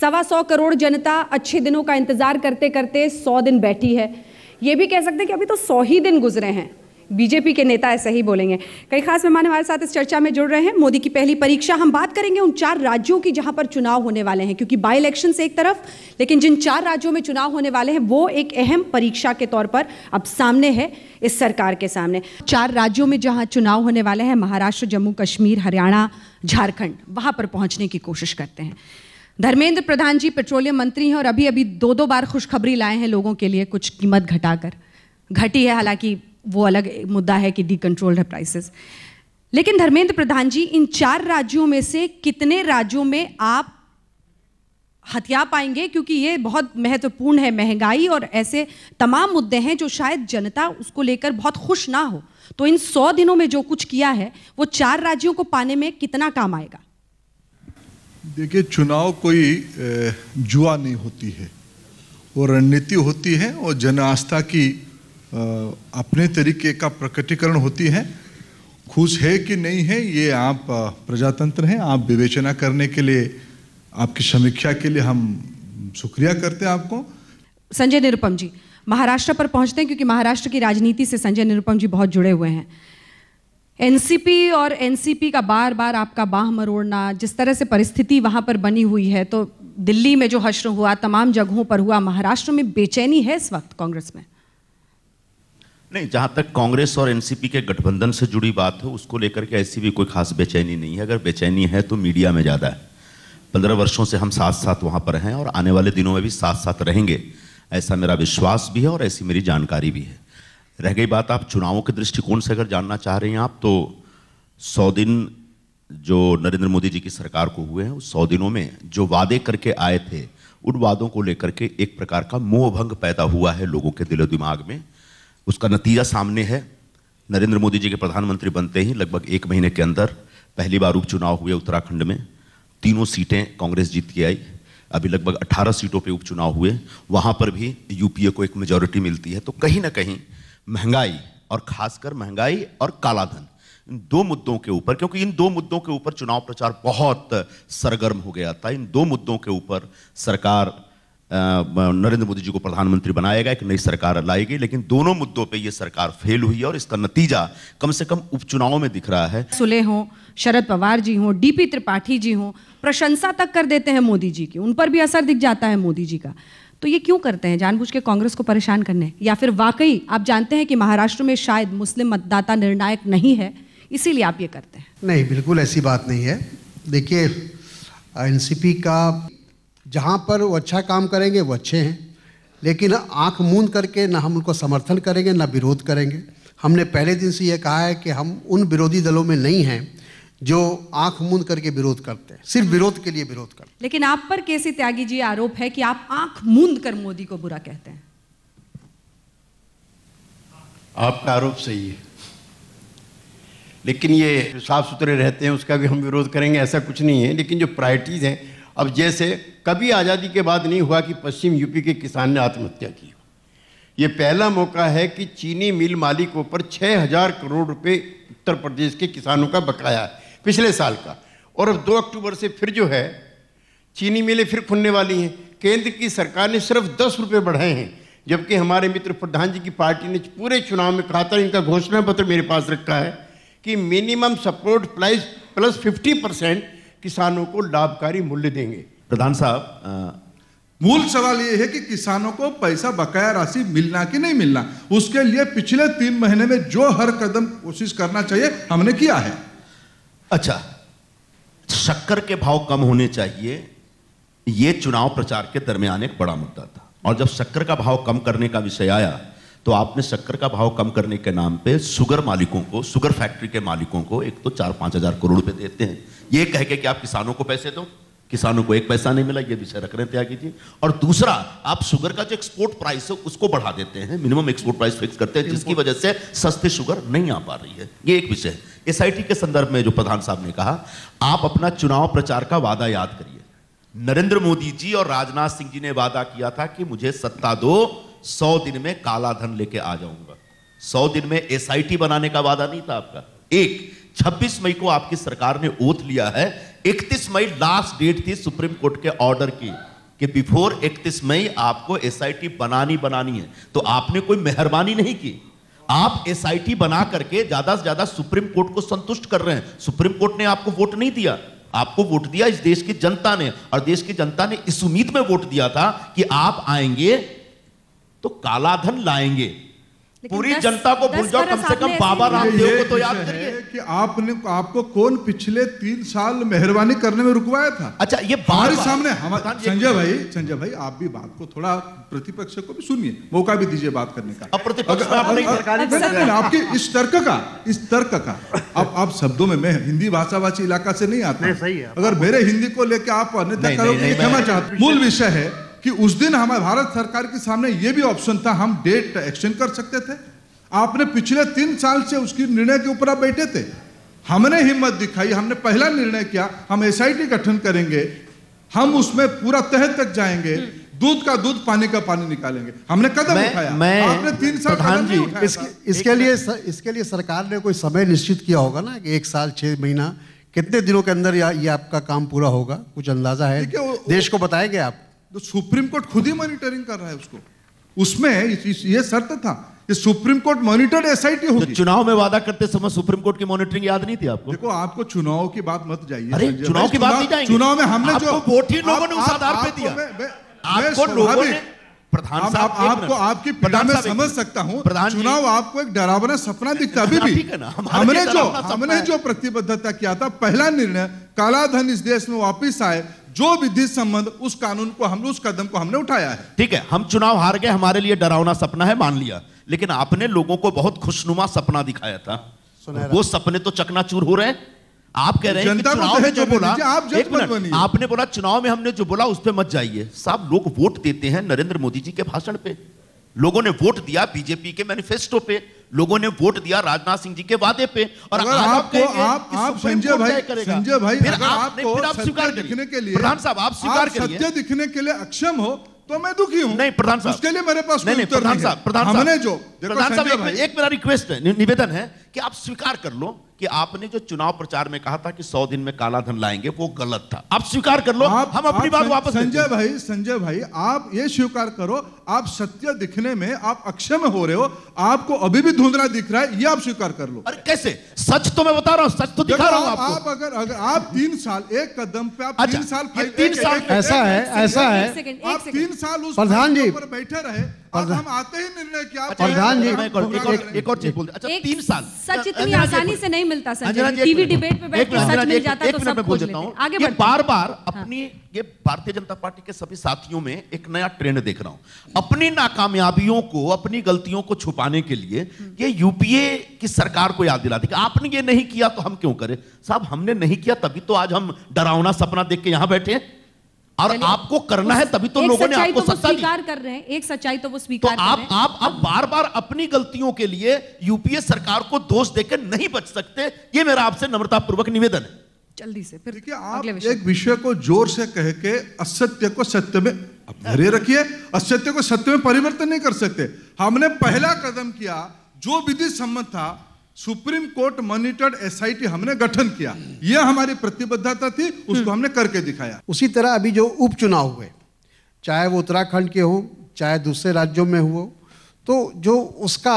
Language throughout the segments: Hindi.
सवा सौ करोड़ जनता अच्छे दिनों का इंतजार करते करते सौ दिन बैठी है ये भी कह सकते हैं कि अभी तो सौ ही दिन गुजरे हैं बीजेपी के नेता ऐसे ही बोलेंगे कई खास मेहमान हमारे साथ इस चर्चा में जुड़ रहे हैं मोदी की पहली परीक्षा हम बात करेंगे उन चार राज्यों की जहां पर चुनाव होने वाले हैं क्योंकि बाई इलेक्शन से एक तरफ लेकिन जिन चार राज्यों में चुनाव होने वाले हैं वो एक अहम परीक्षा के तौर पर अब सामने है इस सरकार के सामने चार राज्यों में जहाँ चुनाव होने वाले हैं महाराष्ट्र जम्मू कश्मीर हरियाणा झारखंड वहाँ पर पहुँचने की कोशिश करते हैं धर्मेंद्र प्रधान जी पेट्रोलियम मंत्री हैं और अभी अभी दो दो बार खुशखबरी लाए हैं लोगों के लिए कुछ कीमत घटाकर घटी है हालांकि वो अलग मुद्दा है कि डी कंट्रोल्ड है प्राइसेस लेकिन धर्मेंद्र प्रधान जी इन चार राज्यों में से कितने राज्यों में आप हथिया पाएंगे क्योंकि ये बहुत महत्वपूर्ण है महंगाई और ऐसे तमाम मुद्दे हैं जो शायद जनता उसको लेकर बहुत खुश ना हो तो इन सौ दिनों में जो कुछ किया है वो चार राज्यों को पाने में कितना काम आएगा देखिए चुनाव कोई जुआ नहीं होती है वो रणनीति होती है और जन आस्था की अपने तरीके का प्रकटीकरण होती है खुश है कि नहीं है ये आप प्रजातंत्र हैं आप विवेचना करने के लिए आपकी समीक्षा के लिए हम शुक्रिया करते हैं आपको संजय निरुपम जी महाराष्ट्र पर पहुंचते हैं क्योंकि महाराष्ट्र की राजनीति से संजय निरुपम जी बहुत जुड़े हुए हैं एनसीपी और एनसीपी का बार बार आपका बाह मरोड़ना जिस तरह से परिस्थिति वहां पर बनी हुई है तो दिल्ली में जो हश्र हुआ तमाम जगहों पर हुआ महाराष्ट्र में बेचैनी है इस वक्त कांग्रेस में नहीं जहाँ तक कांग्रेस और एनसीपी के गठबंधन से जुड़ी बात है उसको लेकर के ऐसी भी कोई खास बेचैनी नहीं है अगर बेचैनी है तो मीडिया में ज़्यादा है पंद्रह वर्षों से हम साथ साथ वहाँ पर हैं और आने वाले दिनों में भी साथ साथ रहेंगे ऐसा मेरा विश्वास भी है और ऐसी मेरी जानकारी भी है रह गई बात आप चुनावों के दृष्टिकोण से अगर जानना चाह रहे हैं आप तो सौ दिन जो नरेंद्र मोदी जी की सरकार को हुए हैं उस सौ दिनों में जो वादे करके आए थे उन वादों को लेकर के एक प्रकार का मोह भंग पैदा हुआ है लोगों के दिलो दिमाग में उसका नतीजा सामने है नरेंद्र मोदी जी के प्रधानमंत्री बनते ही लगभग एक महीने के अंदर पहली बार उपचुनाव हुए उत्तराखंड में तीनों सीटें कांग्रेस जीत के आई अभी लगभग 18 सीटों पे उपचुनाव हुए वहाँ पर भी यूपीए को एक मेजोरिटी मिलती है तो कहीं ना कहीं महंगाई और खासकर महंगाई और कालाधन इन दो मुद्दों के ऊपर क्योंकि इन दो मुद्दों के ऊपर चुनाव प्रचार बहुत सरगर्म हो गया था इन दो मुद्दों के ऊपर सरकार नरेंद्र मोदी जी को प्रधानमंत्री बनाया गया एक नई सरकार लाई गई लेकिन दोनों मुद्दों पे ये सरकार फेल हुई है और इसका नतीजा कम से कम उपचुनाव में दिख रहा है सुले हों शरद पवार जी हों डीपी त्रिपाठी जी हों प्रशंसा तक कर देते हैं मोदी जी की उन पर भी असर दिख जाता है मोदी जी का तो ये क्यों करते हैं जानबूझ के कांग्रेस को परेशान करने या फिर वाकई आप जानते हैं कि महाराष्ट्र में शायद मुस्लिम मतदाता निर्णायक नहीं है इसीलिए आप ये करते हैं नहीं बिल्कुल ऐसी बात नहीं है देखिए एनसीपी का जहाँ पर वो अच्छा काम करेंगे वो अच्छे हैं लेकिन आंख मूंद करके ना हम उनको समर्थन करेंगे ना विरोध करेंगे हमने पहले दिन से ये कहा है कि हम उन विरोधी दलों में नहीं हैं जो आंख मूंद करके विरोध करते हैं सिर्फ विरोध के लिए विरोध करते हैं लेकिन आप पर कैसे त्यागी जी आरोप है कि आप आंख मूंद कर मोदी को बुरा कहते हैं आपका आरोप सही है लेकिन ये साफ सुथरे रहते हैं उसका भी हम विरोध करेंगे ऐसा कुछ नहीं है लेकिन जो प्रायरिटीज़ हैं अब जैसे कभी आज़ादी के बाद नहीं हुआ कि पश्चिम यूपी के किसान ने आत्महत्या की ये पहला मौका है कि चीनी मिल मालिकों पर 6000 करोड़ रुपए उत्तर प्रदेश के किसानों का बकाया है पिछले साल का और अब दो अक्टूबर से फिर जो है चीनी मिलें फिर खुलने वाली हैं केंद्र की सरकार ने सिर्फ दस रुपये बढ़ाए हैं जबकि हमारे मित्र प्रधान जी की पार्टी ने पूरे चुनाव में कहा था इनका घोषणा पत्र मेरे पास रखा है कि minimum support price plus fifty percent किसानों को लाभकारी मूल्य देंगे प्रधान साहब मूल सवाल यह है कि किसानों को पैसा बकाया राशि मिलना कि नहीं मिलना उसके लिए पिछले तीन महीने में जो हर कदम कोशिश करना चाहिए हमने किया है अच्छा शक्कर के भाव कम होने चाहिए यह चुनाव प्रचार के दरमियान एक बड़ा मुद्दा था और जब शक्कर का भाव कम करने का विषय आया तो आपने शक्कर का भाव कम करने के नाम पे शुगर मालिकों को सुगर फैक्ट्री के मालिकों को एक तो चार पांच हज़ार करोड़ रुपए देते हैं ये कह के कि आप किसानों को पैसे दो किसानों को एक पैसा नहीं मिला ये विषय रख रहे हैं त्याग कीजिए और दूसरा आप शुगर का जो एक्सपोर्ट प्राइस है उसको बढ़ा देते हैं मिनिमम एक्सपोर्ट प्राइस फिक्स करते हैं जिसकी वजह से सस्ती शुगर नहीं आ पा रही है ये एक विषय है एस के संदर्भ में जो प्रधान साहब ने कहा आप अपना चुनाव प्रचार का वादा याद करिए नरेंद्र मोदी जी और राजनाथ सिंह जी ने वादा किया था कि मुझे सत्ता दो सौ दिन में काला धन लेके आ जाऊंगा सौ दिन में टी बनाने का वादा नहीं था आपका एक 26 मई को आपकी सरकार ने ओथ लिया है 31 मई लास्ट डेट थी सुप्रीम कोर्ट के ऑर्डर की कि बिफोर 31 मई आपको एसआईटी बनानी बनानी है तो आपने कोई मेहरबानी नहीं की आप एसआईटी बना करके ज्यादा से ज्यादा सुप्रीम कोर्ट को संतुष्ट कर रहे हैं सुप्रीम कोर्ट ने आपको वोट नहीं दिया आपको वोट दिया इस देश की जनता ने और देश की जनता ने इस उम्मीद में वोट दिया था कि आप आएंगे तो कालाधन लाएंगे पूरी जनता को भूल जाओ कम से कम बाबा रामदेव को तो याद करिए कि आपने आपको कौन पिछले तीन साल मेहरबानी करने में रुकवाया था अच्छा ये हमारे सामने संजय भाई संजय भाई आप भी बात को थोड़ा प्रतिपक्ष को भी सुनिए मौका भी दीजिए बात करने का आपके इस तर्क का इस तर्क का अब आप शब्दों में मैं हिंदी भाषी इलाका से नहीं आता अगर मेरे हिंदी को लेकर आप अन्य मूल विषय है कि उस दिन हमारे भारत सरकार के सामने ये भी ऑप्शन था हम डेट एक्सटेंड कर सकते थे आपने पिछले तीन साल से उसकी निर्णय के ऊपर आप बैठे थे हमने हिम्मत दिखाई हमने पहला निर्णय किया हम एस गठन करेंगे हम उसमें पूरा तह तक जाएंगे हम्म। दूध का दूध पानी का पानी निकालेंगे हमने कदम मैं, उठाया मैं आपने तीन साल प्रधान जी इस, इसके लिए स, इसके लिए सरकार ने कोई समय निश्चित किया होगा ना कि एक साल छह महीना कितने दिनों के अंदर या, ये आपका काम पूरा होगा कुछ अंदाजा है देश को बताएंगे आप तो सुप्रीम कोर्ट खुद ही मॉनिटरिंग कर रहा है उसको उसमें ये शर्त था कि सुप्रीम कोर्ट मॉनिटर्ड एसआईटी तो होगी तो चुनाव में वादा करते समय सुप्रीम कोर्ट की मॉनिटरिंग याद नहीं थी आपको देखो आपको चुनाव की बात मत जाइए अरे चुनाव की बात नहीं जाएंगे चुनाव में हमने जो वोट ही लोगों ने उस आधार पे दिया आपको लोगों ने प्रधान साहब आपको आपकी पीड़ा में समझ सकता हूँ चुनाव आपको एक डरावना सपना दिखता अभी भी हमने जो हमने जो प्रतिबद्धता किया था पहला निर्णय कालाधन इस देश में वापिस आए जो विधि संबंध उस कानून को हम उस कदम को हमने उठाया है ठीक है हम चुनाव हार गए हमारे लिए डरावना सपना है मान लिया लेकिन आपने लोगों को बहुत खुशनुमा सपना दिखाया था वो सपने तो चकनाचूर हो रहे आप कह रहे हैं कि चुनाव में जो बोला आप एक मिनट आपने बोला चुनाव में हमने जो बोला उस पर मत जाइए सब लोग वोट देते हैं नरेंद्र मोदी जी के भाषण पे लोगों ने वोट दिया बीजेपी के मैनिफेस्टो पे लोगों ने वोट दिया राजनाथ सिंह जी के वादे पे और अगर आपको आप आप संजय भाई संजय भाई फिर आप, आपको आप स्वीकार दिखने के लिए प्रधान साहब आप स्वीकार करिए सत्य दिखने के लिए अक्षम हो तो मैं दुखी हूँ नहीं प्रधान साहब उसके लिए मेरे पास नहीं, प्रधान साहब प्रधान हमने जो प्रधान साहब एक मेरा रिक्वेस्ट है निवेदन है कि आप स्वीकार कर लो कि आपने जो चुनाव प्रचार में कहा था कि सौ दिन में काला धन लाएंगे वो गलत था आप स्वीकार कर लो आप, हम अपनी आप बात वापस संजय भाई संजय भाई आप ये स्वीकार करो आप सत्य दिखने में आप अक्षम हो रहे हो आपको अभी भी धुंधला दिख रहा है ये आप स्वीकार कर लो अरे कैसे सच तो मैं बता रहा हूँ सच तो दिखा रहा हूँ आप अगर अगर आप तीन साल एक कदम पे आप अच्छा, तीन साल तीन साल ऐसा है ऐसा है आप तीन साल उस प्रधान जी बैठे रहे प्रधान जी अच्छा, एक और एक और चीज अच्छा तीन साल सच इतनी आसानी से नहीं मिलता सर टीवी डिबेट पे बैठ के सच मिल जाता तो सब देता आगे बार बार हाँ। अपनी ये भारतीय जनता पार्टी के सभी साथियों में एक नया ट्रेंड देख रहा हूं अपनी नाकामयाबियों को अपनी गलतियों को छुपाने के लिए ये यूपीए की सरकार को याद दिलाती कि आपने ये नहीं किया तो हम क्यों करें साहब हमने नहीं किया तभी तो आज हम डरावना सपना देख के यहां बैठे हैं और आपको करना है तभी तो लोगों ने आपको तो सत्ता स्वीकार कर रहे हैं एक सच्चाई तो वो तो स्वीकार तो आप, कर रहे हैं आप आप बार बार अपनी गलतियों के लिए यूपीए सरकार को दोष देकर नहीं बच सकते ये मेरा आपसे नम्रता पूर्वक निवेदन है जल्दी से फिर देखिए आप एक विषय को जोर से कह के असत्य को सत्य में धैर्य रखिए असत्य को सत्य में परिवर्तन नहीं कर सकते हमने पहला कदम किया जो विधि सम्मत था सुप्रीम कोर्ट मॉनिटर्ड एसआईटी हमने गठन किया यह हमारी प्रतिबद्धता थी उसको हम्म। हमने करके दिखाया उसी तरह अभी जो उपचुनाव हुए चाहे वो उत्तराखंड के हों चाहे दूसरे राज्यों में हो तो जो उसका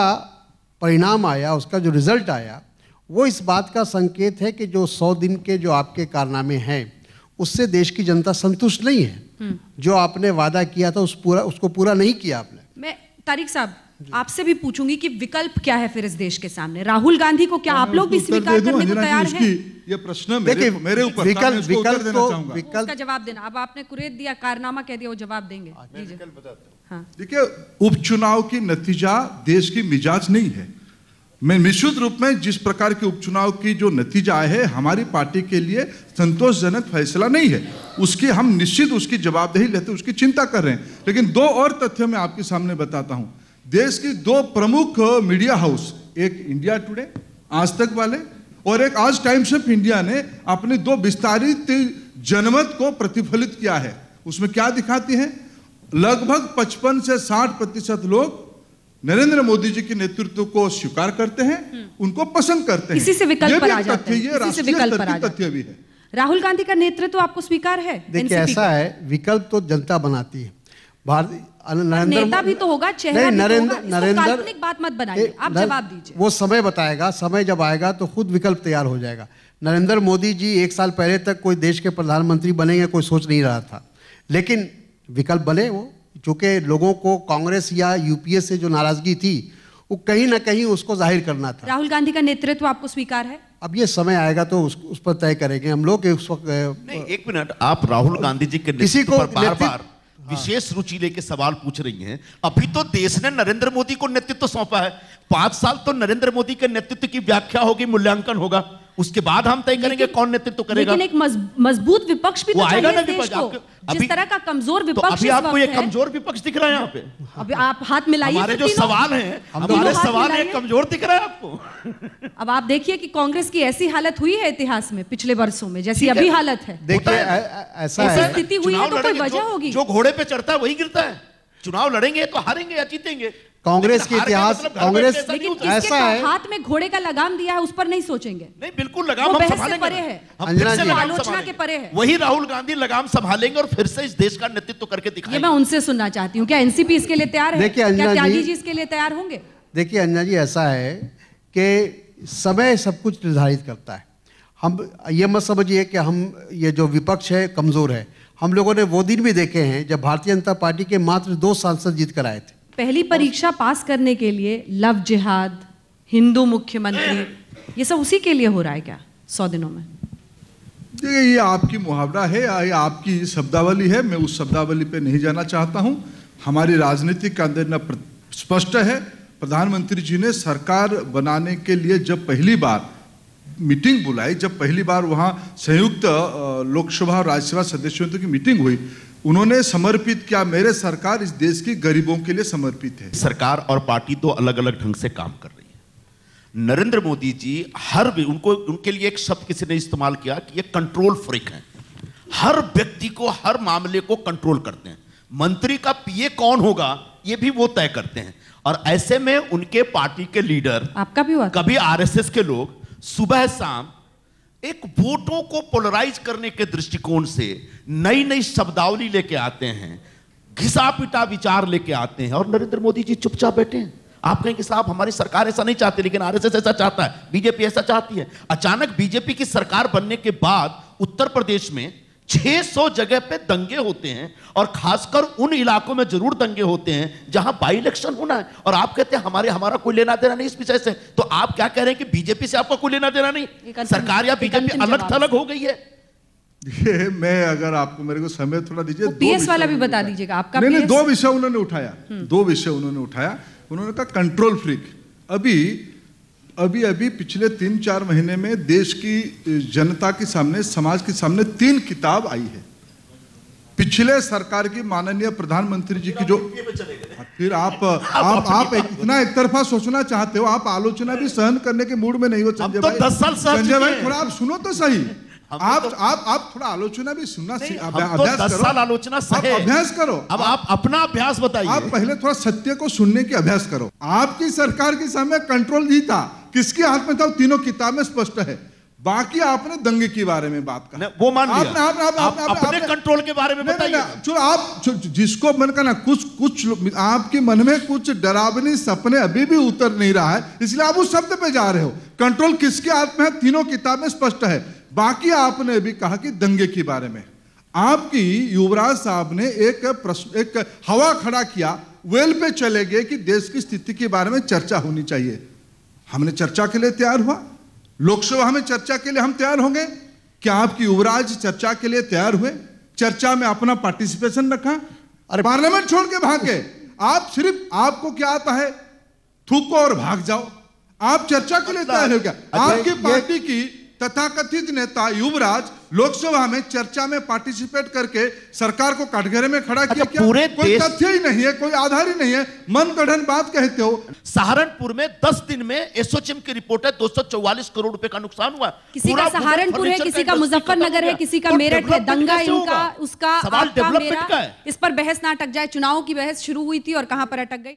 परिणाम आया उसका जो रिजल्ट आया वो इस बात का संकेत है कि जो सौ दिन के जो आपके कारनामे हैं उससे देश की जनता संतुष्ट नहीं है हम्म। जो आपने वादा किया था उस पूरा उसको पूरा नहीं किया आपने मैं तारिक साहब आपसे भी पूछूंगी कि विकल्प क्या है फिर इस देश के सामने राहुल गांधी को क्या आप लोग भी स्वीकार करने को तैयार हैं? ये प्रश्न मेरे मेरे ऊपर विकल्प विकल्प देना तो- चाहूंगा विकल्प का जवाब देना अब आपने कुरेद दिया कारनामा कह दिया वो जवाब देंगे हाँ। देखिए उपचुनाव की नतीजा देश की मिजाज नहीं है मैं निश्चित रूप में जिस प्रकार के उपचुनाव की जो नतीजा है हमारी पार्टी के लिए संतोषजनक फैसला नहीं है उसकी हम निश्चित उसकी जवाबदेही लेते उसकी चिंता कर रहे हैं लेकिन दो और तथ्य मैं आपके सामने बताता हूँ देश की दो प्रमुख मीडिया हाउस एक इंडिया टुडे आज तक वाले और एक आज टाइम्स ऑफ इंडिया ने अपने दो विस्तारित जनमत को प्रतिफलित किया है उसमें क्या दिखाती है लगभग 55 से 60 प्रतिशत लोग नरेंद्र मोदी जी के नेतृत्व को स्वीकार करते हैं उनको पसंद करते हैं इसी से विकल्प तथ्य भी है राहुल गांधी का नेतृत्व आपको स्वीकार है देखिए ऐसा है विकल्प तो जनता बनाती है नेता भी तो होगा चेहरा नहीं, नरेंद्र तो नरेंद्र बात मत बनाइए आप जवाब दीजिए वो समय बताएगा समय जब आएगा तो खुद विकल्प तैयार हो जाएगा नरेंद्र मोदी जी एक साल पहले तक कोई देश के प्रधानमंत्री बनेंगे कोई सोच नहीं रहा था लेकिन विकल्प बने वो चूंकि लोगों को कांग्रेस या यूपीए से जो नाराजगी थी वो कहीं ना कहीं उसको जाहिर करना था राहुल गांधी का नेतृत्व आपको स्वीकार है अब ये समय आएगा तो उस, उस पर तय करेंगे हम लोग एक वक्त एक मिनट आप राहुल गांधी जी के किसी को बार बार हाँ। विशेष रुचि लेके सवाल पूछ रही हैं अभी तो देश ने नरेंद्र मोदी को नेतृत्व सौंपा है पांच साल तो नरेंद्र मोदी के नेतृत्व की व्याख्या होगी मूल्यांकन होगा उसके बाद हम तय करेंगे कौन नेतृत्व करेगा लेकिन एक मजबूत विपक्ष भी तो आएगा ना विपक्ष जिस तरह का कमजोर तो विपक्ष तो अभी आपको ये कमजोर विपक्ष दिख रहा है यहाँ पे अभी आप हाथ मिलाइए हमारे तो जो सवाल है हमारे सवाल है कमजोर दिख रहा है आपको अब आप देखिए कि कांग्रेस की ऐसी हालत हुई है इतिहास में पिछले वर्षों में जैसी अभी हालत है देखिए ऐसा स्थिति हुई है तो कोई वजह होगी जो घोड़े पे चढ़ता है वही गिरता है चुनाव लड़ेंगे तो हारेंगे या जीतेंगे कांग्रेस के तो इतिहास मतलब कांग्रेस ऐसा है हाथ में घोड़े का लगाम दिया है उस पर नहीं सोचेंगे नहीं बिल्कुल लगाम हम संभालेंगे परे है फिर से आलोचना के परे है वही राहुल गांधी लगाम संभालेंगे और फिर से इस देश का नेतृत्व करके दिखाएंगे मैं उनसे सुनना चाहती हूँ क्या एनसीपी इसके लिए तैयार है देखिए त्यागी जी इसके लिए तैयार होंगे देखिए अंजना जी ऐसा है कि समय सब कुछ निर्धारित करता है हम ये मत समझिए कि हम ये जो विपक्ष है कमज़ोर है हम लोगों ने वो दिन भी देखे हैं जब भारतीय जनता पार्टी के मात्र दो सांसद जीत कर आए थे पहली परीक्षा पास करने के लिए लव जिहाद हिंदू मुख्यमंत्री ये सब उसी के लिए हो रहा है क्या सौ दिनों में देखिए ये आपकी मुहावरा है ये आपकी शब्दावली है मैं उस शब्दावली पे नहीं जाना चाहता हूँ हमारी राजनीति का अंदर स्पष्ट है प्रधानमंत्री जी ने सरकार बनाने के लिए जब पहली बार मीटिंग बुलाई जब पहली बार वहाँ संयुक्त लोकसभा और राज्यसभा सदस्यों की मीटिंग हुई उन्होंने समर्पित किया मेरे सरकार इस देश की गरीबों के लिए समर्पित है सरकार और पार्टी तो अलग अलग ढंग से काम कर रही है नरेंद्र मोदी जी हर भी उनको उनके लिए एक शब्द किसी ने इस्तेमाल किया कि ये कंट्रोल फ्रिक है हर व्यक्ति को हर मामले को कंट्रोल करते हैं मंत्री का पीए कौन होगा ये भी वो तय करते हैं और ऐसे में उनके पार्टी के लीडर आपका भी हुआ कभी आरएसएस के लोग सुबह शाम एक वोटों को पोलराइज करने के दृष्टिकोण से नई नई शब्दावली लेके आते हैं घिसा पिटा विचार लेके आते हैं और नरेंद्र मोदी जी चुपचाप बैठे हैं आप कहेंगे साहब हमारी सरकार ऐसा नहीं चाहती लेकिन आरएसएस ऐसा चाहता है बीजेपी ऐसा चाहती है अचानक बीजेपी की सरकार बनने के बाद उत्तर प्रदेश में 600 जगह पे दंगे होते हैं और खासकर उन इलाकों में जरूर दंगे होते हैं जहां बाई इलेक्शन होना है और आप कहते हैं हमारे हमारा कोई लेना देना नहीं इस विषय से तो आप क्या कह रहे हैं कि बीजेपी से आपका कोई लेना देना नहीं सरकार या बीजेपी अलग थलग हो गई है ये मैं अगर आपको मेरे को समय थोड़ा दीजिए तो पीएस वाला भी बता दीजिएगा आपका नहीं नहीं दो विषय उन्होंने उठाया हम्म। दो विषय उन्होंने उठाया उन्होंने कहा कंट्रोल फ्रिक अभी अभी अभी पिछले तीन चार महीने में देश की जनता के सामने समाज के सामने तीन किताब आई है पिछले सरकार की माननीय प्रधानमंत्री जी की जो फिर आप हाँ, आप आप इतना एक तरफा सोचना चाहते हो आप आलोचना भी सहन करने के मूड में नहीं हो संजय तो भाई दस साल संजय भाई थोड़ा आप सुनो तो सही तो आप तो, आप आप थोड़ा आलोचना भी सुनना तो अभ्यास तो करो साल आलोचना आप अभ्यास करो अब आप अपना अभ्यास बताइए आप पहले थोड़ा सत्य को सुनने की अभ्यास करो आपकी सरकार के सामने कंट्रोल जीता किसके हाथ में था तीनों किताब में स्पष्ट है बाकी आपने दंगे के बारे में बात कर वो मान लिया आपने, आपने, आपने, आपने, आपने, आपने कंट्रोल के बारे में बताइए चलो आप जिसको मन का ना कुछ कुछ आपके मन में कुछ डरावनी सपने अभी भी उतर नहीं रहा है इसलिए आप उस शब्द पे जा रहे हो कंट्रोल किसके हाथ में है तीनों किताब में स्पष्ट है बाकी आपने भी कहा कि दंगे के बारे में आपकी युवराज साहब ने एक प्रश्न एक हवा खड़ा किया वेल पे चले गए कि देश की स्थिति के बारे में चर्चा होनी चाहिए हमने चर्चा के लिए तैयार हुआ लोकसभा में चर्चा के लिए हम तैयार होंगे क्या आपकी युवराज चर्चा के लिए तैयार हुए चर्चा में अपना पार्टिसिपेशन रखा अरे पार्लियामेंट छोड़ के भाग गए आप सिर्फ आपको क्या आता है थूको और भाग जाओ आप चर्चा के लिए अच्छा। तैयार हो क्या अच्छा, आपकी पार्टी की तथाकथित नेता युवराज लोकसभा में चर्चा में पार्टिसिपेट करके सरकार को काटघेरे में खड़ा अच्छा, किया क्या? पूरे कोई तथ्य ही नहीं है कोई आधार ही नहीं है मन गढ़न बात कहते हो सहारनपुर में 10 दिन में एसओचएम की रिपोर्ट है दो करोड़ रुपए का नुकसान हुआ किसी का सहारनपुर है किसी का मुजफ्फरनगर है किसी का मेरठ है दंगा इनका उसका इस पर बहस ना अटक जाए चुनाव की बहस शुरू हुई थी और कहाँ पर अटक गई